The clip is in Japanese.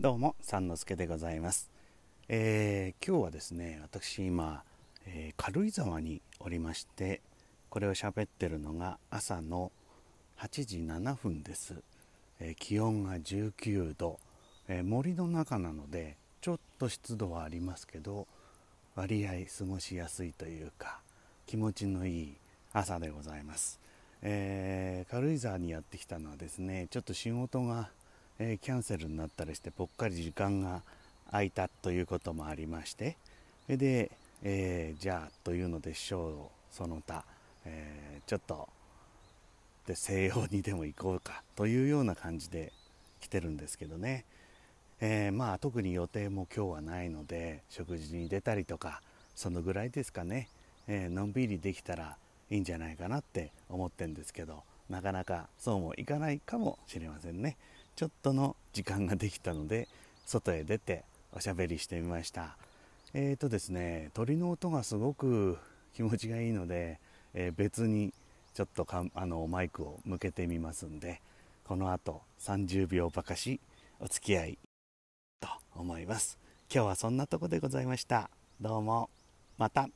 どうも三之助でございます、えー、今日はですね私今、えー、軽井沢におりましてこれを喋ってるのが朝の8時7分です、えー、気温が19度、え森の中なのでちょっと湿度はありますけど割合過ごしやすいというか気持ちのいい朝でございます、えー、軽井沢にやってきたのはですねちょっと仕事が、えー、キャンセルになったりしてぽっかり時間が空いたということもありましてそれで、えー、じゃあというので師匠その他、えちょっとで西洋にでも行こうかというような感じで来てるんですけどね、えまあ特に予定も今日はないので食事に出たりとかそのぐらいですかね、えのんびりできたらいいんじゃないかなって思ってんですけどなかなかそうもいかないかもしれませんねちょっとの時間ができたので外へ出ておしゃべりしてみましたえーとですね鳥の音がすごく気持ちがいいので、えー、別にちょっとかあのマイクを向けてみますんでこの後30秒ばかしお付き合いと思います今日はそんなとこでございましたどうもまた